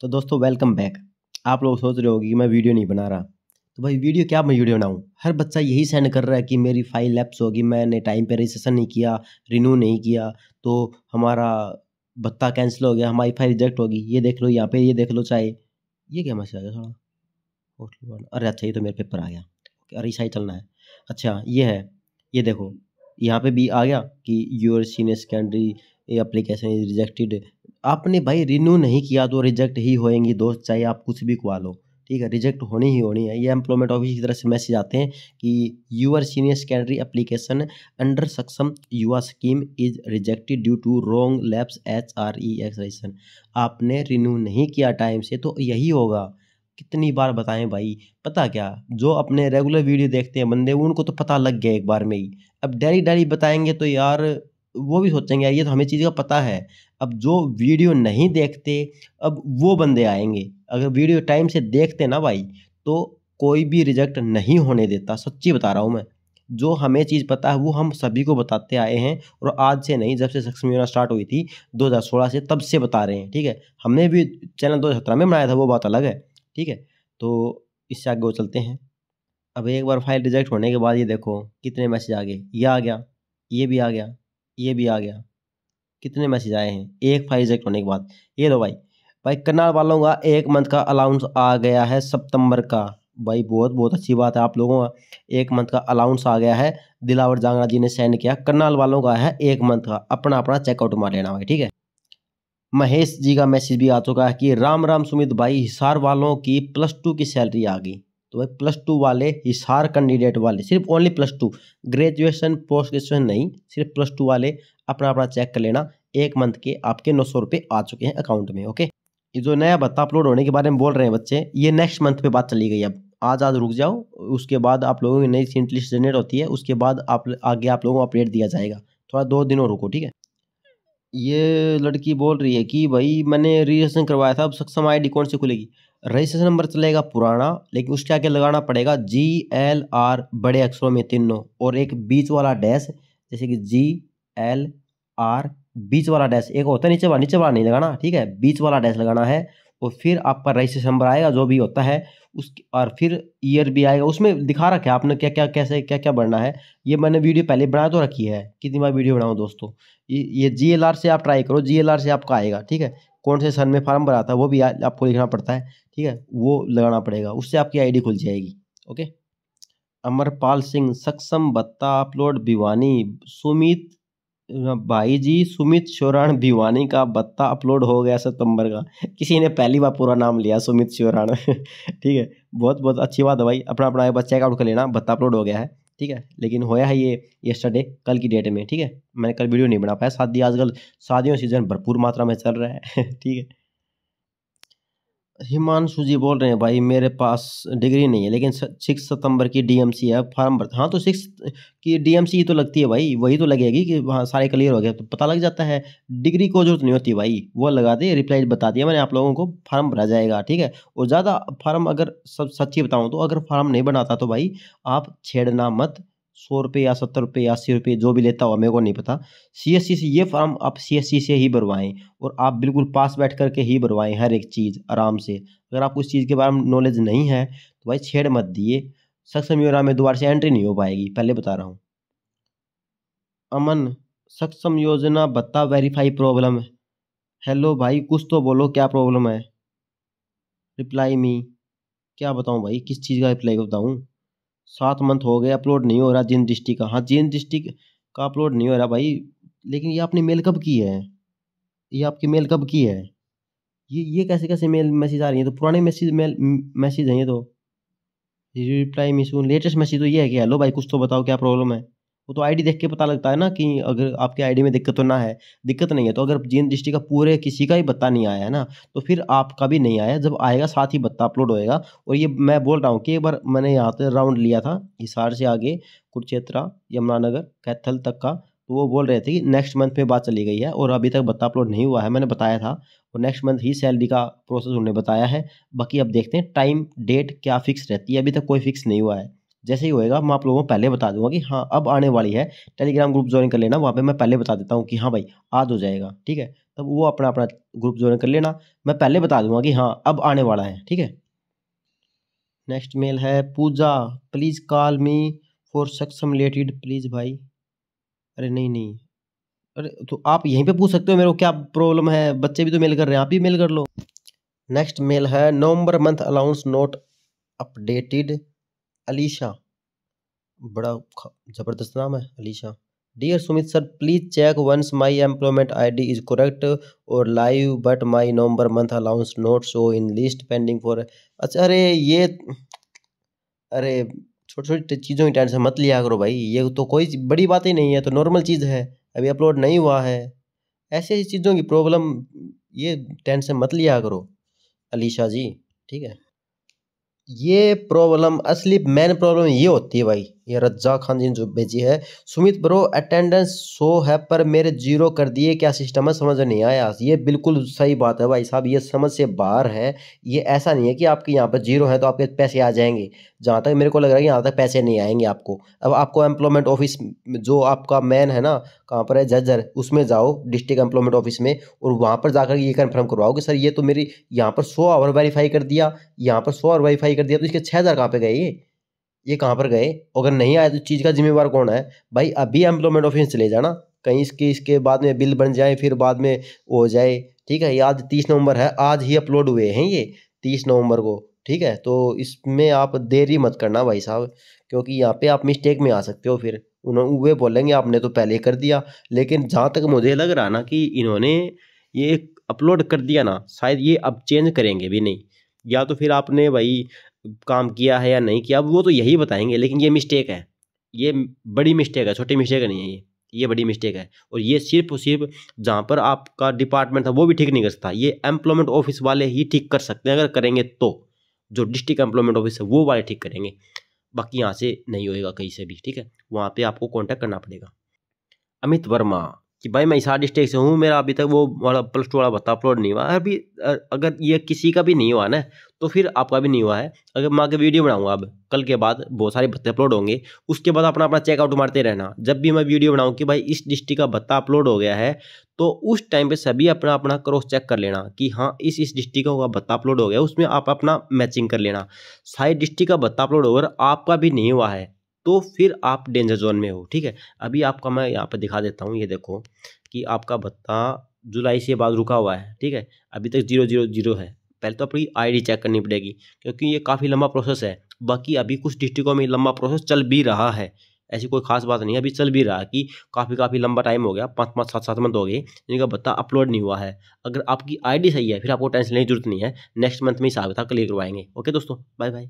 तो दोस्तों welcome back आप लोग सोच रहे होगी कि मैं वीडियो नहीं बना रहा तो भाई वीडियो क्या मैं वीडियो बनाऊँ हर बच्चा यही सेंड कर रहा है कि मेरी फाइल लैप्स होगी मैंने टाइम पर रजिस्ट्रेशन नहीं किया रिन्यू नहीं किया तो हमारा भत्ता कैंसिल हो गया हमारी फाइल रिजेक्ट होगी ये देख लो यहाँ पे ये देख लो चाहे ये क्या मैसेज आ गया थोड़ा होटल अरे अच्छा ये तो मेरे पेपर आ गया अरे ऐसा चलना है अच्छा ये है ये देखो यहाँ पे भी आ गया कि your senior secondary application is rejected आपने भाई रिन्यू नहीं किया तो रिजेक्ट ही होएंगी दोस्त चाहे आप कुछ भी कुआ लो ठीक है रिजेक्ट होनी ही होनी है ये एम्प्लॉयमेंट ऑफिस की तरफ से मैसेज आते हैं कि your senior secondary application under Saksham Yuva scheme is rejected due to wrong labs H R E action आपने रिन्यू नहीं किया टाइम से तो यही होगा कितनी बार बताएं भाई पता क्या जो अपने रेगुलर वीडियो देखते हैं बंदे उनको तो पता लग गया एक बार में ही अब डेरी डेरी बताएंगे तो यार वो भी सोचेंगे यार ये तो हमें चीज़ का पता है अब जो वीडियो नहीं देखते अब वो बंदे आएंगे अगर वीडियो टाइम से देखते ना भाई तो कोई भी रिजेक्ट नहीं होने देता सच्ची बता रहा हूँ मैं जो हमें चीज़ पता है वो हम सभी को बताते आए हैं और आज से नहीं जब से सक्स मीना स्टार्ट हुई थी 2016 से तब से बता रहे हैं ठीक है हमने भी चैनल दो में बनाया था वो बात अलग है ठीक है तो इससे आगे वो चलते हैं अब एक बार फाइल रिजेक्ट होने के बाद ये देखो कितने मैसेज आ गए ये आ गया ये भी आ गया ये भी आ गया कितने मैसेज आए हैं एक फाइव रिजेक्ट होने के बाद ये लो भाई भाई करनाल वालों का एक मंथ का अलाउंस आ गया है सितंबर का भाई बहुत बहुत अच्छी बात है आप लोगों का एक मंथ का अलाउंस आ गया है दिलावर जांगड़ा जी ने सेंड किया करनाल वालों का है एक मंथ का अपना अपना चेकआउट मार लेना भाई ठीक है महेश जी का मैसेज भी आ चुका है कि राम राम सुमित भाई हिसार वालों की प्लस टू की सैलरी आ गई तो भाई प्लस टू वाले हिसार कैंडिडेट वाले सिर्फ only plus two graduation post graduation नहीं सिर्फ प्लस टू वाले अपना अपना चेक कर लेना एक मंथ के आपके नौ सौ रुपये आ चुके हैं अकाउंट में ओके ये जो नया भत्ता अपलोड होने के बारे में बोल रहे हैं बच्चे ये नेक्स्ट मंथ पे बात चली गई अब आज आज रुक जाओ उसके बाद आप लोगों की नई सीट लिस्ट जनरेट होती है उसके बाद आप आगे आप लोगों को अपडेट दिया जाएगा थोड़ा दो दिनों रुको ठीक है ये लड़की बोल रही है कि भाई मैंने रजिस्ट्रेशन करवाया था अब सक्षम डी कौन सी खुलेगी रजिस्ट्रेशन नंबर चलेगा पुराना लेकिन उसके आगे लगाना पड़ेगा जी एल आर बड़े अक्षरों में तीनों और एक बीच वाला डैश जैसे कि जी एल आर बीच वाला डैश एक होता है नीचे वाला नीचे वाला नहीं लगाना ठीक है बीच वाला डैश लगाना है और फिर आपका रजिस्ट्रेशन नंबर आएगा जो भी होता है उस और फिर ईयर भी आएगा उसमें दिखा रखा है आपने क्या क्या कैसे क्या क्या बढ़ना है ये मैंने वीडियो पहले बना तो रखी है कितनी बार वीडियो बनाऊँ दोस्तों ये ये जी एल आर से आप ट्राई करो जी एल आर से आपका आएगा ठीक है कौन से सन में फार्म भरा था वो भी आपको लिखना पड़ता है ठीक है वो लगाना पड़ेगा उससे आपकी आईडी खुल जाएगी ओके अमरपाल सिंह सक्षम बत्ता अपलोड भिवानी सुमित भाई जी सुमित शोराण भिवानी का बत्ता अपलोड हो गया सितंबर का किसी ने पहली बार पूरा नाम लिया सुमित शोराण ठीक है बहुत बहुत अच्छी बात है भाई अपना अपना चेकआउट कर लेना बत्ता अपलोड हो गया है ठीक है लेकिन होया है ये येस्टरडे कल की डेट में ठीक है मैंने कल वीडियो नहीं बना पाया शादी आजकल शादियों सीज़न भरपूर मात्रा में चल रहा है ठीक है हिमांशु जी बोल रहे हैं भाई मेरे पास डिग्री नहीं है लेकिन सिक्स सितंबर की डीएमसी है फॉर्म भर हाँ तो सिक्स की डीएमसी ही तो लगती है भाई वही तो लगेगी कि वहाँ सारे क्लियर हो गए तो पता लग जाता है डिग्री को जरूरत नहीं होती भाई वो लगा दे रिप्लाई बता दिया मैंने आप लोगों को फार्म भरा जाएगा ठीक है और ज़्यादा फार्म अगर सब सच्ची बताऊँ तो अगर फार्म नहीं बनाता तो भाई आप छेड़ना मत सौ रुपये या सत्तर रुपये या अस्सी रुपये जो भी लेता हुआ मेरे को नहीं पता सीएससी से ये फॉर्म आप सीएससी से ही भरवाएं और आप बिल्कुल पास बैठ करके ही भरवाएं हर एक चीज़ आराम से अगर आपको इस चीज़ के बारे में नॉलेज नहीं है तो भाई छेड़ मत दिए सक्षम योजना में दोबारा से एंट्री नहीं हो पाएगी पहले बता रहा हूँ अमन सक्षम योजना भत्ता वेरीफाई प्रॉब्लम हेलो भाई कुछ तो बोलो क्या प्रॉब्लम है रिप्लाई मी क्या बताऊँ भाई किस चीज़ का रिप्लाई बताऊँ सात मंथ हो गए अपलोड नहीं हो रहा जिन डिस्ट्रिक्ट का हाँ जिन डिस्ट्रिक्ट का अपलोड नहीं हो रहा भाई लेकिन ये आपने मेल कब की है ये आपकी मेल कब की है ये ये कैसे कैसे मेल मैसेज आ रही है तो पुराने मैसेज मेल मैसेज हैं ये तो रिप्लाई मिस लेटेस्ट मैसेज तो ये है कि हेलो भाई कुछ तो बताओ क्या प्रॉब्लम है वो तो आईडी देख के पता लगता है ना कि अगर आपके आईडी में दिक्कत तो ना है दिक्कत नहीं है तो अगर जींद डिस्ट्रिक्ट का पूरे किसी का ही बत्ता नहीं आया है ना तो फिर आपका भी नहीं आया जब आएगा साथ ही बत्ता अपलोड होएगा और ये मैं बोल रहा हूँ कि एक बार मैंने यहाँ से राउंड लिया था हिसार से आगे कुरुक्षेत्रा यमुनानगर कैथल तक का तो वो बोल रहे थे कि नेक्स्ट मंथ में बात चली गई है और अभी तक बत्ता अपलोड नहीं हुआ है मैंने बताया था और नेक्स्ट मंथ ही सैलरी का प्रोसेस उन्होंने बताया है बाकी अब देखते हैं टाइम डेट क्या फिक्स रहती है अभी तक कोई फिक्स नहीं हुआ है जैसे ही होएगा मैं आप लोगों को पहले बता दूंगा कि हाँ अब आने वाली है टेलीग्राम ग्रुप ज्वाइन कर लेना वहाँ पे मैं पहले बता देता हूँ कि हाँ भाई आज हो जाएगा ठीक है तब वो अपना अपना ग्रुप ज्वाइन कर लेना मैं पहले बता दूंगा कि हाँ अब आने वाला है ठीक है नेक्स्ट मेल है Puja please call me for Saksham related please भाई अरे नहीं नहीं अरे तो आप यहीं पे पूछ सकते हो मेरे को क्या प्रॉब्लम है बच्चे भी तो मेल कर रहे हैं आप भी मेल कर लो नेक्स्ट मेल है November month allowance not updated Alisha बड़ा ज़बरदस्त नाम है Alisha dear Sumit sir please check once my employment I D is correct और live but my November month allowance not show in list pending for अच्छा अरे ये अरे छोटी छोटी चीज़ों की टेंशन मत लिया करो भाई ये तो कोई बड़ी बात ही नहीं है तो नॉर्मल चीज़ है अभी अपलोड नहीं हुआ है ऐसे ऐसी चीज़ों की प्रॉब्लम ये टेंशन मत लिया करो अलीशा जी ठीक है ये प्रॉब्लम असली मेन प्रॉब्लम ये होती है भाई ये रज्जा खान जी ने जो भेजी है सुमित ब्रो अटेंडेंस सो है पर मेरे जीरो कर दिए क्या सिस्टम है समझ नहीं आया ये बिल्कुल सही बात है भाई साहब ये समझ से बाहर है ये ऐसा नहीं है कि आपके यहाँ पर जीरो है तो आपके पैसे आ जाएंगे जहाँ तक मेरे को लग रहा है कि यहाँ तक पैसे नहीं आएंगे आपको अब आपको एम्प्लॉयमेंट ऑफिस जो आपका मैन है ना कहाँ पर है जजर उसमें जाओ डिस्ट्रिक्ट एम्प्लॉयमेंट ऑफिस में और वहाँ पर जाकर ये कन्फर्म करवाओ कि सर ये तो मेरी यहाँ पर सो आवर वेरीफाई कर दिया यहाँ पर सो आवर वेरीफाई कर दिया तो इसके छः हज़ार कहाँ पर गए ये ये कहाँ पर गए अगर नहीं आए तो चीज़ का जिम्मेवार कौन है भाई अभी एम्प्लॉयमेंट ऑफिस चले जाना कहीं इसके इसके बाद में बिल बन जाए फिर बाद में हो जाए ठीक है याद तीस नवंबर है आज ही अपलोड हुए हैं ये तीस नवंबर को ठीक है तो इसमें आप देरी मत करना भाई साहब क्योंकि यहाँ पे आप मिस्टेक में आ सकते हो फिर उन्होंने वे बोलेंगे आपने तो पहले कर दिया लेकिन जहाँ तक मुझे लग रहा ना कि इन्होंने ये अपलोड कर दिया ना शायद ये अब चेंज करेंगे भी नहीं या तो फिर आपने भाई काम किया है या नहीं किया वो तो यही बताएंगे लेकिन ये मिस्टेक है ये बड़ी मिस्टेक है छोटी मिस्टेक नहीं है ये ये बड़ी मिस्टेक है और ये सिर्फ और सिर्फ जहाँ पर आपका डिपार्टमेंट था वो भी ठीक नहीं कर सकता ये एम्प्लॉयमेंट ऑफिस वाले ही ठीक कर सकते हैं अगर करेंगे तो जो डिस्ट्रिक्ट एम्प्लॉयमेंट ऑफिस है वो वाले ठीक करेंगे बाकी यहाँ से नहीं होएगा कहीं से भी ठीक है वहाँ पर आपको कॉन्टैक्ट करना पड़ेगा अमित वर्मा कि भाई मैं इसार डिस्ट्रिक्ट से हूँ मेरा अभी तक वो वाला प्लस टू वाला भत्ता अपलोड नहीं हुआ अभी अगर ये किसी का भी नहीं हुआ ना तो फिर आपका भी नहीं हुआ है अगर मैं आगे वीडियो बनाऊँगा अब कल के बाद बहुत सारे भत्ते अपलोड होंगे उसके बाद अपना अपना चेकआउट मारते रहना जब भी मैं वीडियो बनाऊँ कि भाई इस डिस्ट्रिक्ट का भत्ता अपलोड हो गया है तो उस टाइम पे सभी अपना अपना क्रॉस चेक कर लेना कि हाँ इस इस डिस्ट्रिक्ट का भत्ता अपलोड हो गया उसमें आप अपना मैचिंग कर लेना सारे डिस्ट्रिक्ट का भत्ता अपलोड होकर आपका भी नहीं हुआ है तो फिर आप डेंजर जोन में हो ठीक है अभी आपका मैं यहाँ पर दिखा देता हूँ ये देखो कि आपका भत्ता जुलाई से बाद रुका हुआ है ठीक है अभी तक जीरो जीरो जीरो है पहले तो अपनी आईडी चेक करनी पड़ेगी क्योंकि ये काफ़ी लंबा प्रोसेस है बाकी अभी कुछ डिस्ट्रिक्टों में लंबा प्रोसेस चल भी रहा है ऐसी कोई खास बात नहीं अभी चल भी रहा है कि काफ़ी काफ़ी लंबा टाइम हो गया पाँच पाँच सात सात मंथ हो गए जिनका बत्ता अपलोड नहीं हुआ है अगर आपकी आईडी सही है फिर आपको टेंशन लेने की जरूरत नहीं है नेक्स्ट मंथ में हिसाब था क्लियर करवाएंगे ओके दोस्तों बाय बाय